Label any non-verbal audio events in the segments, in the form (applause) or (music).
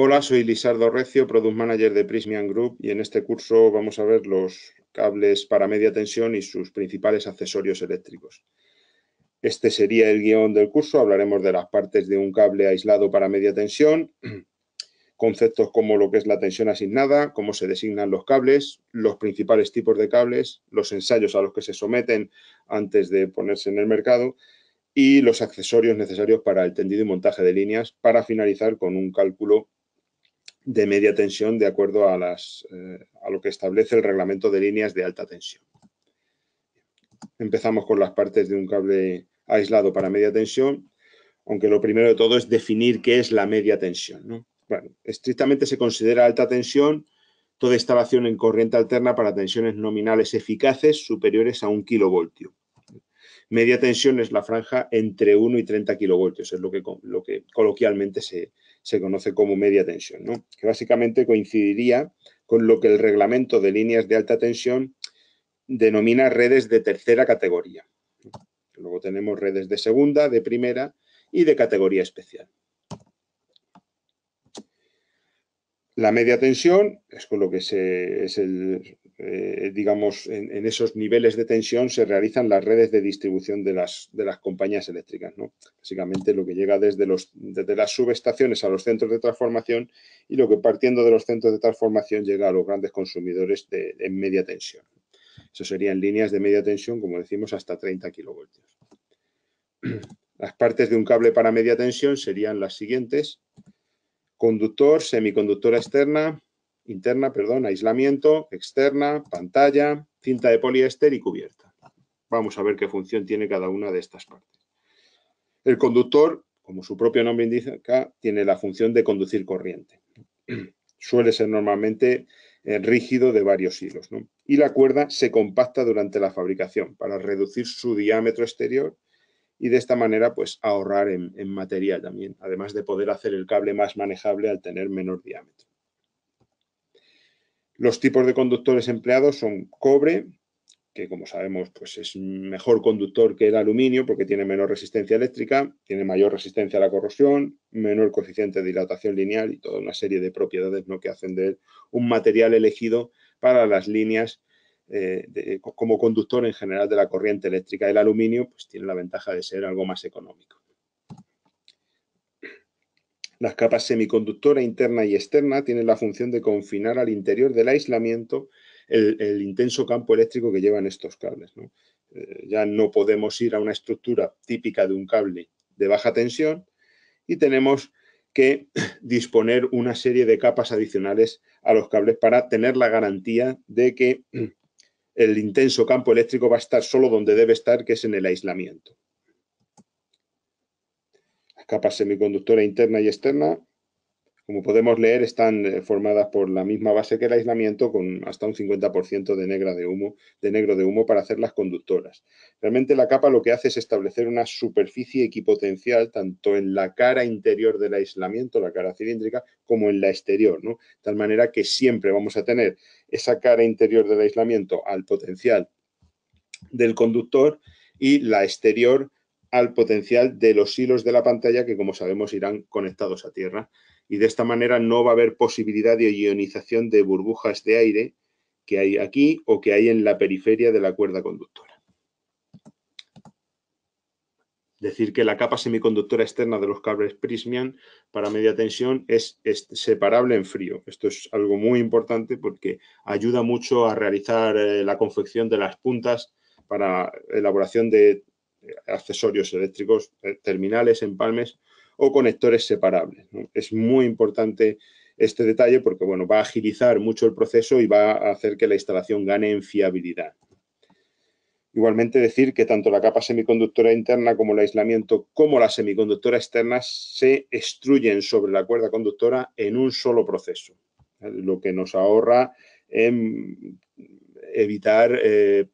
Hola, soy Lizardo Recio, Product Manager de Prismian Group y en este curso vamos a ver los cables para media tensión y sus principales accesorios eléctricos. Este sería el guión del curso, hablaremos de las partes de un cable aislado para media tensión, (clears throat) conceptos como lo que es la tensión asignada, cómo se designan los cables, los principales tipos de cables, los ensayos a los que se someten antes de ponerse en el mercado y los accesorios necesarios para el tendido y montaje de líneas para finalizar con un cálculo de media tensión de acuerdo eh, a, lo que establece el reglamento de líneas de alta tensión. Empezamos con las partes de un cable aislado para media tensión, aunque lo primero de todo es definir qué es la media tensión. Bueno, estrictamente se considera alta tensión toda instalación en corriente alterna para tensiones nominales eficaces superiores a un kilovoltio. Media tensión es la franja entre 1 y 30 kilovoltios, es lo que, lo que coloquialmente se, se conoce como media tensión, que básicamente coincidiría con lo que el reglamento de líneas de alta tensión denomina redes de tercera categoría. Luego tenemos redes de segunda, de primera y de categoría especial. La media tensión es con lo que se, es el, eh, digamos, en, esos niveles de tensión se realizan las redes de distribución de las, compañías eléctricas. ¿no? Básicamente lo que llega desde, los, desde las subestaciones a los centros de transformación y lo que partiendo de los centros de transformación llega a los grandes consumidores de, media tensión. Eso serían líneas de media tensión, como decimos, hasta 30 kilovoltios. (clears throat) Las partes de un cable para media tensión serían las siguientes. Conductor, semiconductora externa, interna, perdón, aislamiento, externa, pantalla, cinta de poliéster y cubierta. Vamos a ver qué función tiene cada una de estas partes. El conductor, como su propio nombre indica, tiene la función de conducir corriente. Suele ser normalmente eh, rígido de varios hilos. Y la cuerda se compacta durante la fabricación para reducir su diámetro exterior y de esta manera pues ahorrar en, en material también, además de poder hacer el cable más manejable al tener menor diámetro. Los tipos de conductores empleados son cobre, que como sabemos pues es mejor conductor que el aluminio porque tiene menor resistencia eléctrica, tiene mayor resistencia a la corrosión, menor coeficiente de dilatación lineal y toda una serie de propiedades ¿no? que hacen de él un material elegido para las líneas eh, como conductor en general de la corriente eléctrica. El aluminio pues, tiene la ventaja de ser algo más económico. Las capas semiconductora interna y externa tienen la función de confinar al interior del aislamiento el, intenso campo eléctrico que llevan estos cables. Eh, ya no podemos ir a una estructura típica de un cable de baja tensión y tenemos que (clears throat) disponer una serie de capas adicionales a los cables para tener la garantía de que (clears throat) el intenso campo eléctrico va a estar solo donde debe estar, que es en el aislamiento capas semiconductora interna y externa, como podemos leer, están eh, formadas por la misma base que el aislamiento, con hasta un 50% de, negra de, humo, de negro de humo para hacer las conductoras. Realmente la capa lo que hace es establecer una superficie equipotencial tanto en la cara interior del aislamiento, la cara cilíndrica, como en la exterior, ¿no? De tal manera que siempre vamos a tener esa cara interior del aislamiento al potencial del conductor y la exterior al potencial de los hilos de la pantalla que, como sabemos, irán conectados a tierra. Y de esta manera no va a haber posibilidad de ionización de burbujas de aire que hay aquí o que hay en la periferia de la cuerda conductora. Decir que la capa semiconductora externa de los cables Prismian para media tensión es, separable en frío. Esto es algo muy importante porque ayuda mucho a realizar eh, la confección de las puntas para elaboración de accesorios eléctricos, eh, terminales, empalmes o conectores separables. Es muy importante este detalle porque bueno, va a agilizar mucho el proceso y va a hacer que la instalación gane en fiabilidad. Igualmente decir que tanto la capa semiconductora interna como el aislamiento como la semiconductora externa se estruyen sobre la cuerda conductora en un solo proceso, lo que nos ahorra en evitar eh,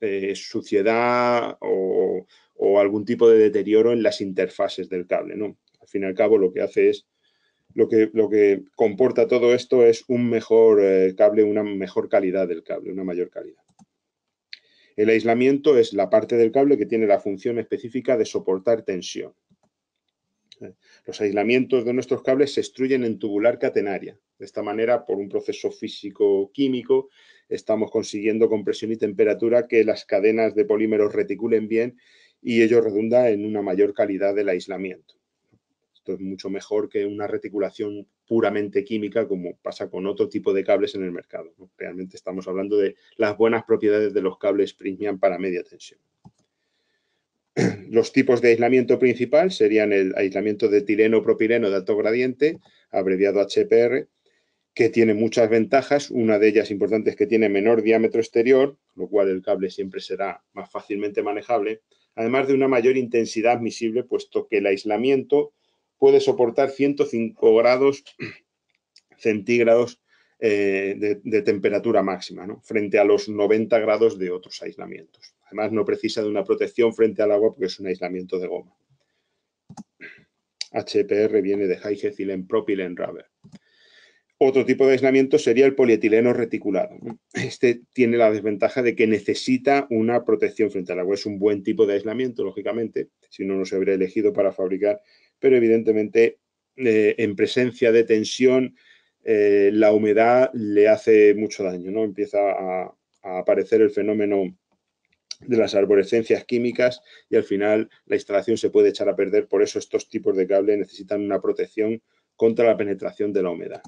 eh, suciedad o, algún tipo de deterioro en las interfaces del cable. ¿no? Al fin y al cabo, lo que hace es, lo que, lo que comporta todo esto es un mejor eh, cable, una mejor calidad del cable, una mayor calidad. El aislamiento es la parte del cable que tiene la función específica de soportar tensión. Eh, los aislamientos de nuestros cables se extruyen en tubular catenaria. De esta manera, por un proceso físico-químico, estamos consiguiendo con presión y temperatura que las cadenas de polímeros reticulen bien y ello redunda en una mayor calidad del aislamiento. Esto es mucho mejor que una reticulación puramente química como pasa con otro tipo de cables en el mercado. Realmente estamos hablando de las buenas propiedades de los cables Prismian para media tensión. (clears throat) Los tipos de aislamiento principal serían el aislamiento de tireno propileno de alto gradiente, abreviado HPR, que tiene muchas ventajas. Una de ellas importante es que tiene menor diámetro exterior, lo cual el cable siempre será más fácilmente manejable, además de una mayor intensidad admisible, puesto que el aislamiento puede soportar 105 grados (clears throat) centígrados eh, de, temperatura máxima, frente a los 90 grados de otros aislamientos. Además, no precisa de una protección frente al agua porque es un aislamiento de goma. HPR (clears throat) viene de High Ethylene Propylene Rubber. Otro tipo de aislamiento sería el polietileno reticulado. Este tiene la desventaja de que necesita una protección frente al agua. Es un buen tipo de aislamiento, lógicamente, si no, no se habría elegido para fabricar, pero evidentemente eh, en presencia de tensión eh, la humedad le hace mucho daño, ¿no? Empieza a aparecer el fenómeno de las arborescencias químicas y al final la instalación se puede echar a perder. Por eso estos tipos de cable necesitan una protección contra la penetración de la humedad.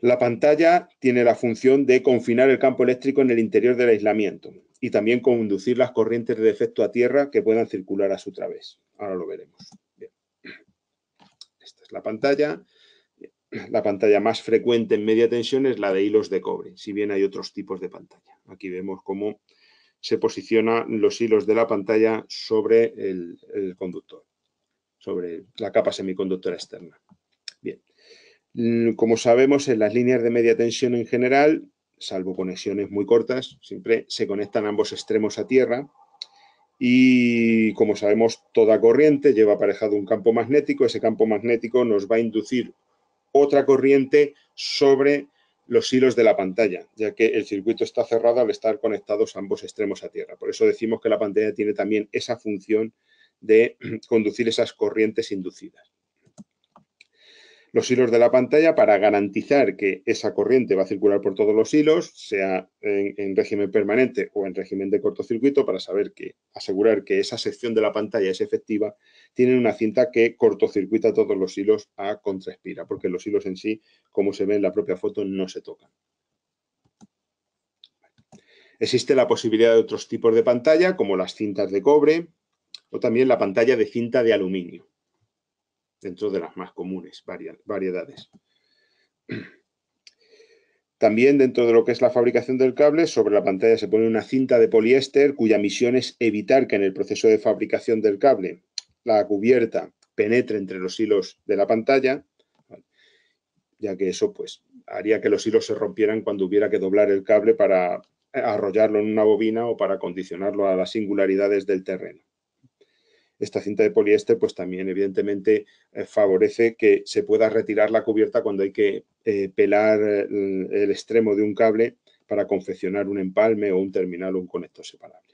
La pantalla tiene la función de confinar el campo eléctrico en el interior del aislamiento y también conducir las corrientes de efecto a tierra que puedan circular a su través. Ahora lo veremos. Esta es la pantalla. La pantalla más frecuente en media tensión es la de hilos de cobre, si bien hay otros tipos de pantalla. Aquí vemos cómo se posicionan los hilos de la pantalla sobre el conductor, sobre la capa semiconductora externa. Mm, como sabemos, en las líneas de media tensión en general, salvo conexiones muy cortas, siempre se conectan ambos extremos a tierra y como sabemos, toda corriente lleva aparejado un campo magnético. Ese campo magnético nos va a inducir otra corriente sobre los hilos de la pantalla, ya que el circuito está cerrado al estar conectados ambos extremos a tierra. Por eso decimos que la pantalla tiene también esa función de (clears throat) conducir esas corrientes inducidas los hilos de la pantalla para garantizar que esa corriente va a circular por todos los hilos, sea en, régimen permanente o en régimen de cortocircuito, para saber que, asegurar que esa sección de la pantalla es efectiva, tienen una cinta que cortocircuita todos los hilos a contraespira, porque los hilos en sí, como se ve en la propia foto, no se tocan. Existe la posibilidad de otros tipos de pantalla, como las cintas de cobre o también la pantalla de cinta de aluminio dentro de las más comunes variedades. (clears throat) También dentro de lo que es la fabricación del cable, sobre la pantalla se pone una cinta de poliéster cuya misión es evitar que en el proceso de fabricación del cable la cubierta penetre entre los hilos de la pantalla, ya que eso pues haría que los hilos se rompieran cuando hubiera que doblar el cable para arrollarlo en una bobina o para condicionarlo a las singularidades del terreno esta cinta de poliéster pues también evidentemente eh, favorece que se pueda retirar la cubierta cuando hay que eh, pelar el, extremo de un cable para confeccionar un empalme o un terminal o un conector separable.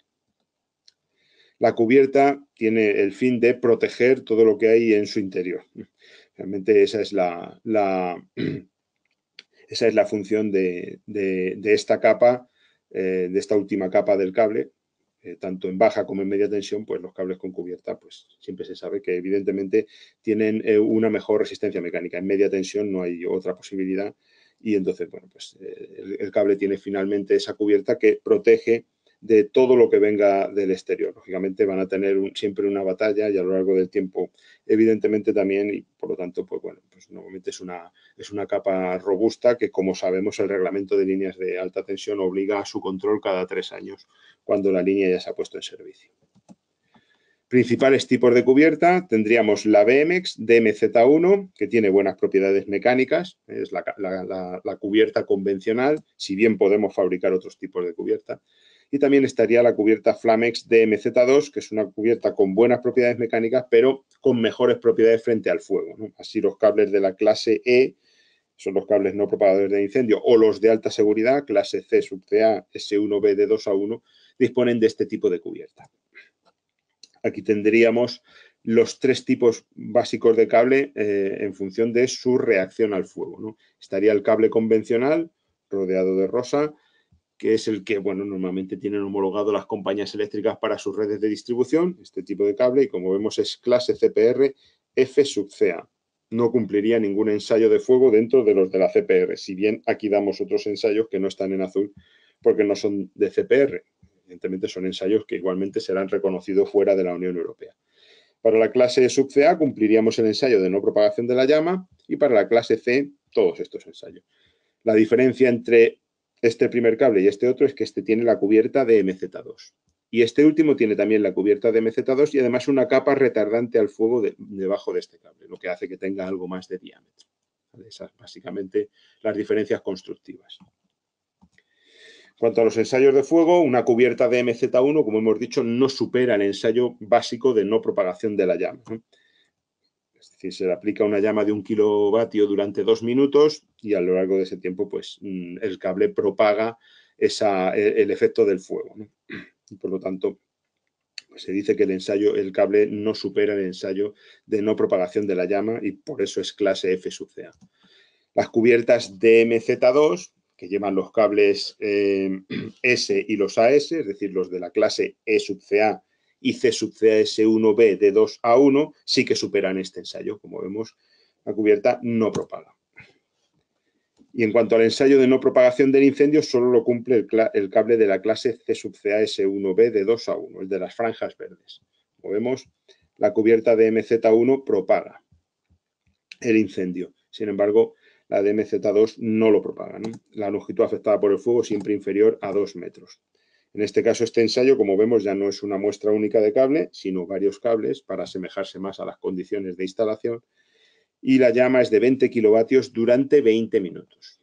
La cubierta tiene el fin de proteger todo lo que hay en su interior. Realmente esa es la, (clears throat) esa es la función de, esta capa, eh, de esta última capa del cable, eh, tanto en baja como en media tensión, pues los cables con cubierta, pues siempre se sabe que evidentemente tienen eh, una mejor resistencia mecánica. En media tensión no hay otra posibilidad y entonces, bueno, pues eh, el, cable tiene finalmente esa cubierta que protege de todo lo que venga del exterior. Lógicamente van a tener siempre una batalla y a lo largo del tiempo, evidentemente también, y por lo tanto, pues bueno, pues normalmente es una, es una capa robusta que, como sabemos, el reglamento de líneas de alta tensión obliga a su control cada tres años cuando la línea ya se ha puesto en servicio. Principales tipos de cubierta, tendríamos la BMX DMZ1, que tiene buenas propiedades mecánicas, es la cubierta convencional, si bien podemos fabricar otros tipos de cubierta y también estaría la cubierta Flamex DMZ2, que es una cubierta con buenas propiedades mecánicas, pero con mejores propiedades frente al fuego. Así los cables de la clase E son los cables no propagadores de incendio, o los de alta seguridad, clase C sub CA, S1B de 2 a 1, disponen de este tipo de cubierta. Aquí tendríamos los tres tipos básicos de cable eh, en función de su reacción al fuego. Estaría el cable convencional, rodeado de rosa, que es el que, bueno, normalmente tienen homologado las compañías eléctricas para sus redes de distribución, este tipo de cable, y como vemos es clase CPR F sub CA. No cumpliría ningún ensayo de fuego dentro de los de la CPR, si bien aquí damos otros ensayos que no están en azul porque no son de CPR. Evidentemente son ensayos que igualmente serán reconocidos fuera de la Unión Europea. Para la clase sub CA cumpliríamos el ensayo de no propagación de la llama y para la clase C todos estos ensayos. La diferencia entre este primer cable y este otro es que este tiene la cubierta de MZ2. Y este último tiene también la cubierta de MZ2 y además una capa retardante al fuego debajo de este cable, lo que hace que tenga algo más de diámetro. Esas básicamente las diferencias constructivas. En cuanto a los ensayos de fuego, una cubierta de MZ1, como hemos dicho, no supera el ensayo básico de no propagación de la llama se le aplica una llama de un kilovatio durante dos minutos y a lo largo de ese tiempo, pues mm, el cable propaga e, el, efecto del fuego. por lo tanto, pues, se dice que el ensayo, el cable no supera el ensayo de no propagación de la llama y por eso es clase F sub CA. Las cubiertas DMZ2, que llevan los cables eh, (clears throat) S y los AS, es decir, los de la clase E sub CA y C sub cas 1 b de 2 a 1 sí que superan este ensayo. Como vemos, la cubierta no propaga. Y en cuanto al ensayo de no propagación del incendio, solo lo cumple el, cable de la clase C sub CAS1B de 2 a 1, el de las franjas verdes. Como vemos, la cubierta de MZ1 propaga el incendio. Sin embargo, la de MZ2 no lo propaga. La longitud afectada por el fuego siempre inferior a 2 metros. En este caso, este ensayo, como vemos, ya no es una muestra única de cable, sino varios cables para asemejarse más a las condiciones de instalación. Y la llama es de 20 kilovatios durante 20 minutos.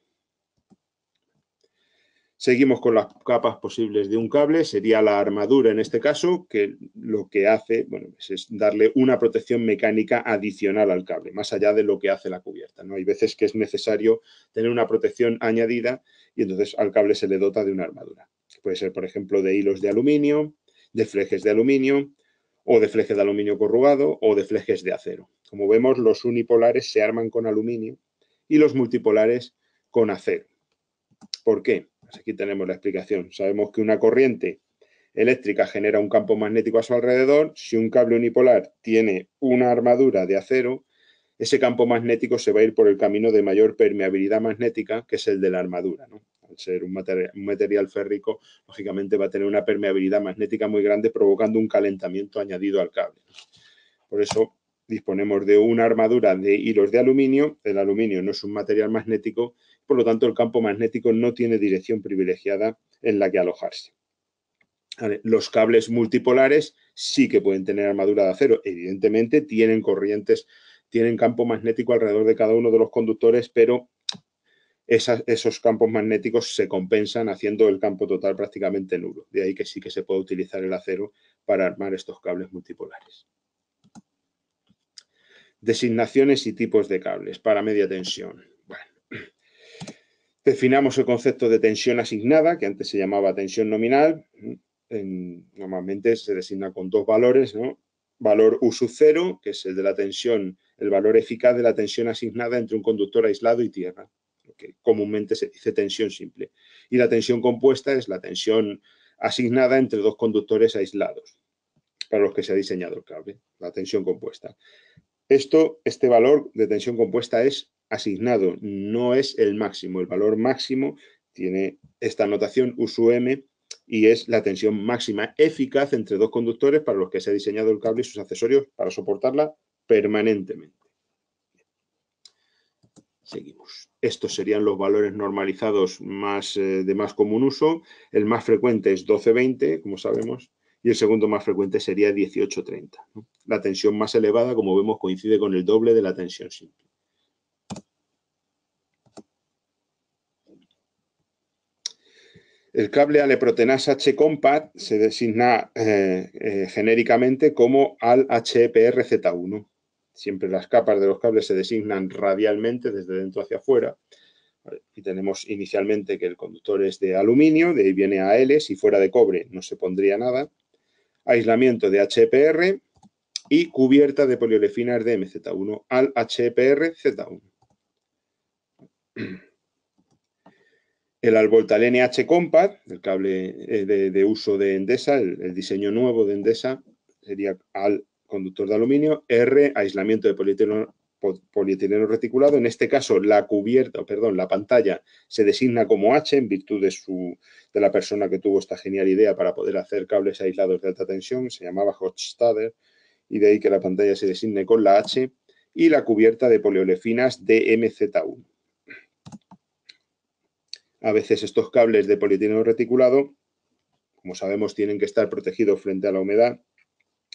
Seguimos con las capas posibles de un cable, sería la armadura en este caso, que lo que hace bueno, pues es darle una protección mecánica adicional al cable, más allá de lo que hace la cubierta. ¿no? Hay veces que es necesario tener una protección añadida y entonces al cable se le dota de una armadura puede ser, por ejemplo, de hilos de aluminio, de flejes de aluminio, o de flejes de aluminio corrugado, o de flejes de acero. Como vemos, los unipolares se arman con aluminio y los multipolares con acero. ¿Por qué? Pues aquí tenemos la explicación. Sabemos que una corriente eléctrica genera un campo magnético a su alrededor. Si un cable unipolar tiene una armadura de acero, ese campo magnético se va a ir por el camino de mayor permeabilidad magnética, que es el de la armadura. ¿no? ser un material, un férrico, lógicamente va a tener una permeabilidad magnética muy grande, provocando un calentamiento añadido al cable. Por eso disponemos de una armadura de hilos de aluminio. El aluminio no es un material magnético, por lo tanto el campo magnético no tiene dirección privilegiada en la que alojarse. Los cables multipolares sí que pueden tener armadura de acero. Evidentemente tienen corrientes, tienen campo magnético alrededor de cada uno de los conductores, pero esos campos magnéticos se compensan haciendo el campo total prácticamente nulo. De ahí que sí que se puede utilizar el acero para armar estos cables multipolares. Designaciones y tipos de cables para media tensión. Bueno, (clears throat) definamos el concepto de tensión asignada, que antes se llamaba tensión nominal. normalmente se designa con dos valores, Valor U 0, que es el de la tensión, el valor eficaz de la tensión asignada entre un conductor aislado y tierra que comúnmente se dice tensión simple. Y la tensión compuesta es la tensión asignada entre dos conductores aislados, para los que se ha diseñado el cable, la tensión compuesta. Esto, este valor de tensión compuesta es asignado, no es el máximo. El valor máximo tiene esta notación USUM, y es la tensión máxima eficaz entre dos conductores para los que se ha diseñado el cable y sus accesorios para soportarla permanentemente. Seguimos. Estos serían los valores normalizados más, eh, de más común uso. El más frecuente es 12-20, como sabemos, y el segundo más frecuente sería 18,30. La tensión más elevada, como vemos, coincide con el doble de la tensión simple. El cable aleprotenasa H-Compact se designa eh, eh, genéricamente como al HEPRZ1. Siempre las capas de los cables se designan radialmente desde dentro hacia afuera. y tenemos inicialmente que el conductor es de aluminio, de ahí viene AL, si fuera de cobre no se pondría nada. Aislamiento de HPR y cubierta de poliolefina de MZ1 al HPR Z1. El Alvoltal NH Compact, el cable eh, de, uso de Endesa, el, el, diseño nuevo de Endesa, sería al conductor de aluminio, R, aislamiento de polietileno, reticulado. En este caso, la cubierta, perdón, la pantalla se designa como H en virtud de, su, de la persona que tuvo esta genial idea para poder hacer cables aislados de alta tensión, se llamaba Hotstader y de ahí que la pantalla se designe con la H, y la cubierta de poliolefinas DMZ1. A veces estos cables de polietileno reticulado, como sabemos, tienen que estar protegidos frente a la humedad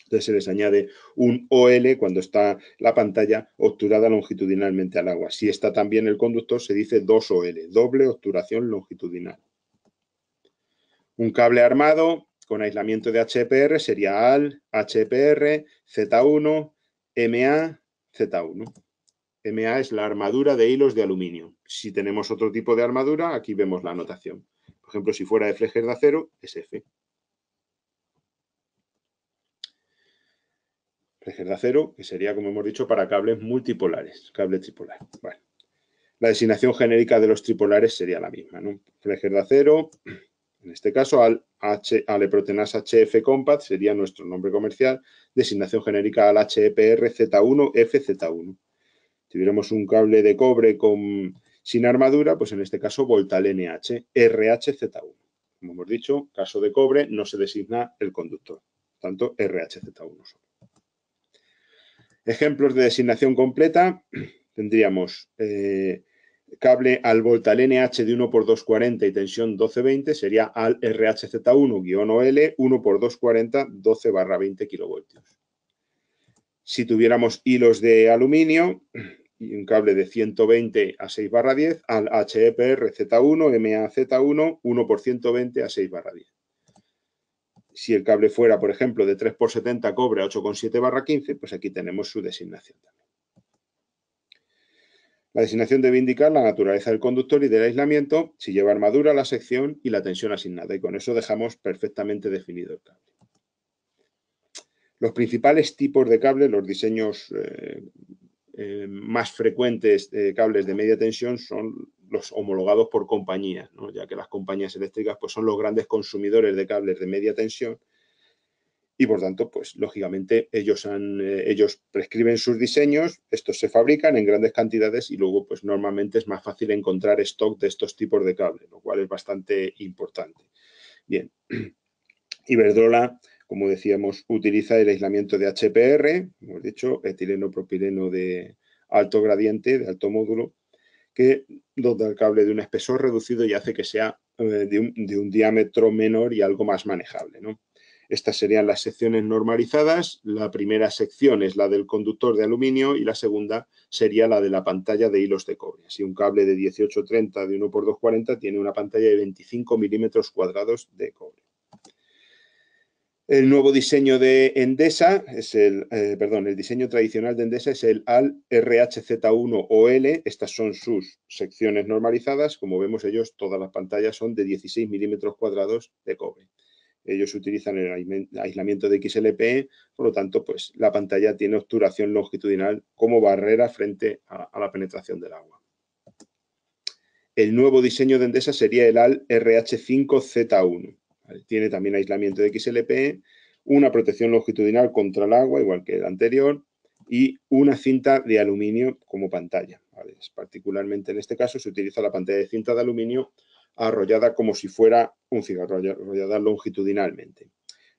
entonces se les añade un OL cuando está la pantalla obturada longitudinalmente al agua. Si está también el conductor, se dice 2OL, doble obturación longitudinal. Un cable armado con aislamiento de HPR sería AL, HPR, Z1, MA, Z1. MA es la armadura de hilos de aluminio. Si tenemos otro tipo de armadura, aquí vemos la anotación. Por ejemplo, si fuera de flejer de acero, es F. Reger de acero, que sería, como hemos dicho, para cables multipolares, cable tripolar. la designación genérica de los tripolares sería la misma, ¿no? de acero, en este caso, al H, aleprotenas HF Compact sería nuestro nombre comercial, designación genérica al HEPR-Z1-FZ1. Si tuviéramos un cable de cobre con, sin armadura, pues en este caso al NH, RHZ1. Como hemos dicho, caso de cobre no se designa el conductor, tanto RHZ1 solo. Ejemplos de designación completa (clears throat) tendríamos eh, cable al voltal NH de 1 por 240 y tensión 1220 sería al RHZ1-OL 1 por 240 12 barra 20 kilovoltios. Si tuviéramos hilos de aluminio, (clears throat) y un cable de 120 a 6 barra 10 al heprz 1 MAZ1 1 por 120 a 6 barra 10 si el cable fuera, por ejemplo, de 3 por 70 cobre a 8,7 barra 15, pues aquí tenemos su designación también. La designación debe indicar la naturaleza del conductor y del aislamiento, si lleva armadura, la sección y la tensión asignada. Y con eso dejamos perfectamente definido el cable. Los principales tipos de cable, los diseños eh, eh, más frecuentes de cables de media tensión son los homologados por compañías, ya que las compañías eléctricas pues, son los grandes consumidores de cables de media tensión y por tanto, pues lógicamente ellos, han, eh, ellos prescriben sus diseños, estos se fabrican en grandes cantidades y luego pues normalmente es más fácil encontrar stock de estos tipos de cables, lo cual es bastante importante. Bien, (clears throat) Iberdrola, como decíamos, utiliza el aislamiento de HPR, hemos dicho, etileno propileno de alto gradiente, de alto módulo, que dota el cable de un espesor reducido y hace que sea eh, de un, diámetro menor y algo más manejable. Estas serían las secciones normalizadas. La primera sección es la del conductor de aluminio y la segunda sería la de la pantalla de hilos de cobre. Si un cable de 1830 de 1x240 tiene una pantalla de 25 milímetros cuadrados de cobre. El nuevo diseño de Endesa es el, eh, perdón, el diseño tradicional de Endesa es el AL RHZ1 OL. Estas son sus secciones normalizadas. Como vemos ellos, todas las pantallas son de 16 milímetros cuadrados de cobre. Ellos utilizan el aislamiento de XLPE, por lo tanto, pues la pantalla tiene obturación longitudinal como barrera frente a, a la penetración del agua. El nuevo diseño de Endesa sería el AL RH5Z1. Tiene también aislamiento de XLP, una protección longitudinal contra el agua, igual que el anterior, y una cinta de aluminio como pantalla. Particularmente en este caso se utiliza la pantalla de cinta de aluminio arrollada como si fuera un cigarro, arrollada longitudinalmente.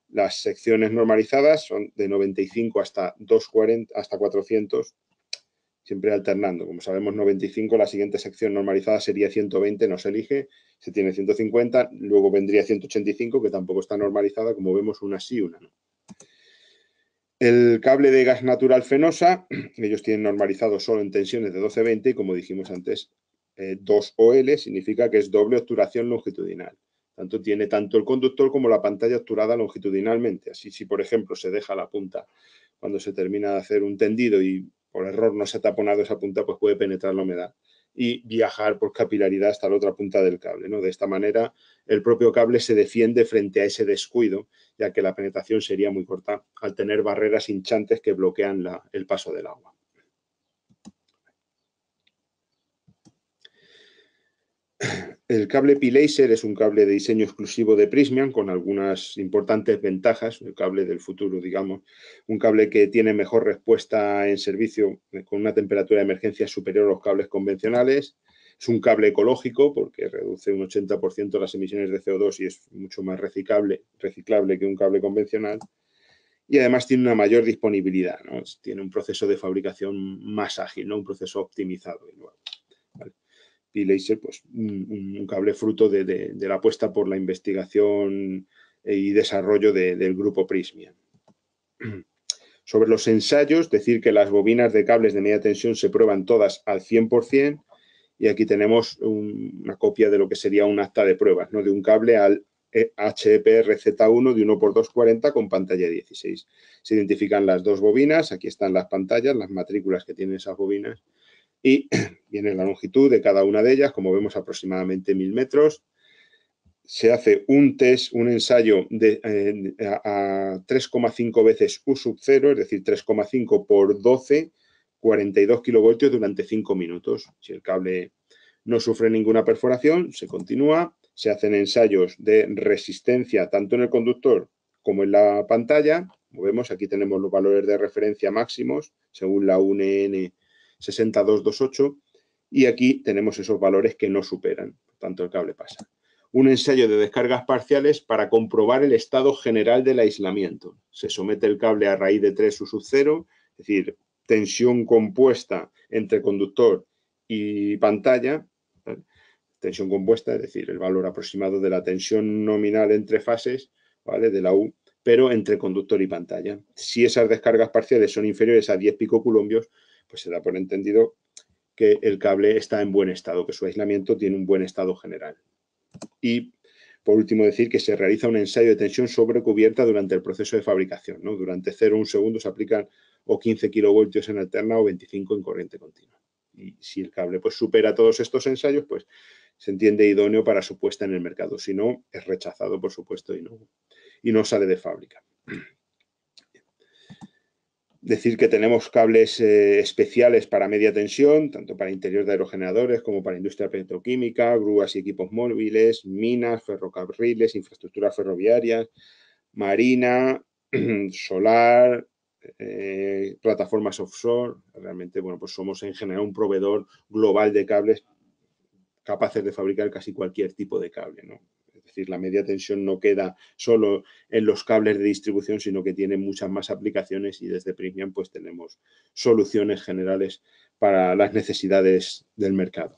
Las secciones normalizadas son de 95 hasta, 240, hasta 400 siempre alternando. Como sabemos, 95, la siguiente sección normalizada sería 120, no se elige, se tiene 150, luego vendría 185, que tampoco está normalizada, como vemos, una sí, una no. El cable de gas natural fenosa, (clears throat) ellos tienen normalizado solo en tensiones de 12 y como dijimos antes, 2OL eh, significa que es doble obturación longitudinal. Tanto tiene tanto el conductor como la pantalla obturada longitudinalmente. Así si, por ejemplo, se deja la punta cuando se termina de hacer un tendido y por error no se ha taponado esa punta, pues puede penetrar la humedad y viajar por capilaridad hasta la otra punta del cable. ¿no? De esta manera, el propio cable se defiende frente a ese descuido, ya que la penetración sería muy corta al tener barreras hinchantes que bloquean el paso del agua. El cable P-Laser es un cable de diseño exclusivo de Prismian con algunas importantes ventajas, el cable del futuro, digamos, un cable que tiene mejor respuesta en servicio eh, con una temperatura de emergencia superior a los cables convencionales, es un cable ecológico porque reduce un 80% las emisiones de CO2 y es mucho más reciclable, reciclable que un cable convencional y además tiene una mayor disponibilidad, tiene un proceso de fabricación más ágil, ¿no? un proceso optimizado. Y y pues un, cable fruto de, la apuesta por la investigación y desarrollo del grupo Prismia. (clears throat) Sobre los ensayos, decir que las bobinas de cables de media tensión se prueban todas al 100% y aquí tenemos una copia de lo que sería un acta de pruebas, ¿no? de un cable al e HEPRZ1 de 1x240 con pantalla 16. Se identifican las dos bobinas, aquí están las pantallas, las matrículas que tienen esas bobinas y (clears throat) viene la longitud de cada una de ellas, como vemos aproximadamente mil metros. Se hace un test, un ensayo de, eh, a, 3,5 veces U sub 0, es decir, 3,5 por 12, 42 kilovoltios durante 5 minutos. Si el cable no sufre ninguna perforación, se continúa. Se hacen ensayos de resistencia tanto en el conductor como en la pantalla. Como vemos, aquí tenemos los valores de referencia máximos según la UNN 62,28 y aquí tenemos esos valores que no superan, por tanto el cable pasa. Un ensayo de descargas parciales para comprobar el estado general del aislamiento. Se somete el cable a raíz de 3 U sub 0, es decir, tensión compuesta entre conductor y pantalla, tensión compuesta, es decir, el valor aproximado de la tensión nominal entre fases, ¿vale? De la U, pero entre conductor y pantalla. Si esas descargas parciales son inferiores a 10 picoculombios, pues se da por entendido que el cable está en buen estado, que su aislamiento tiene un buen estado general. Y por último, decir que se realiza un ensayo de tensión sobre cubierta durante el proceso de fabricación. ¿no? Durante 0,1 segundo se aplican o 15 kilovoltios en alterna o 25 en corriente continua. Y si el cable pues, supera todos estos ensayos, pues se entiende idóneo para su puesta en el mercado. Si no, es rechazado, por supuesto, y no, y no sale de fábrica. Decir que tenemos cables eh, especiales para media tensión, tanto para interior de aerogeneradores como para industria petroquímica, grúas y equipos móviles, minas, ferrocarriles, infraestructuras ferroviarias, marina, (clears throat) solar, eh, plataformas offshore. Realmente, bueno, pues somos en general un proveedor global de cables capaces de fabricar casi cualquier tipo de cable, ¿no? decir, la media tensión no queda solo en los cables de distribución, sino que tiene muchas más aplicaciones y desde Premium pues tenemos soluciones generales para las necesidades del mercado.